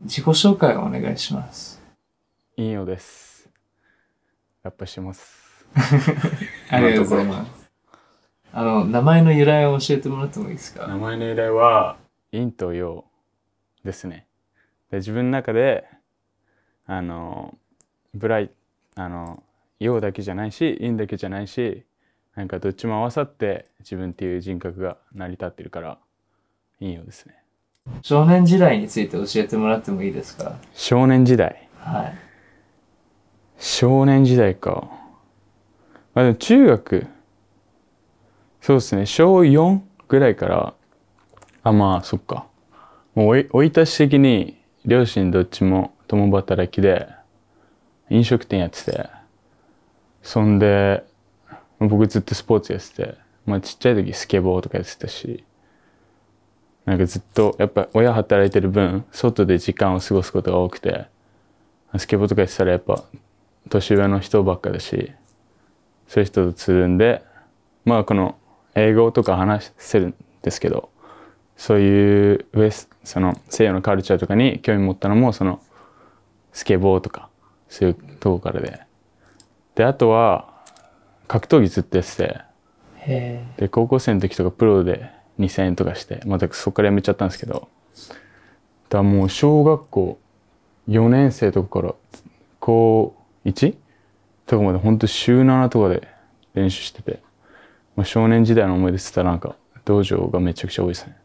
自己紹介をお願いします。いいよです。ラップします。ありがとうございます。あの、名前の由来を教えてもらってもいいですか名前の由来は、陰と陽ですね。で、自分の中で、あの、ブライ、あの、陽だけじゃないし、陰だけじゃないし、なんかどっちも合わさって自分っていう人格が成り立ってるから、陰陽ですね。少年時代について教えてもらってもいいですか少年時代はい少年時代かまあでも中学そうですね小4ぐらいからあまあそっかもう生い立ち的に両親どっちも共働きで飲食店やっててそんで僕ずっとスポーツやってて、まあ、ちっちゃい時スケボーとかやってたしなんかずっとやっぱ親働いてる分外で時間を過ごすことが多くてスケボーとかしたらやっぱ年上の人ばっかだしそういう人とつるんでまあこの英語とか話せるんですけどそういうウエスその西洋のカルチャーとかに興味持ったのもそのスケボーとかそういうとこからでであとは格闘技ずっとやっててで高校生の時とかプロで2000円とかして、またそこからやめちゃったんですけど、だからもう小学校4年生とかから高 1? とかまで本当週7とかで練習してて、まあ、少年時代の思い出って言ったらなんか道場がめちゃくちゃ多いですね。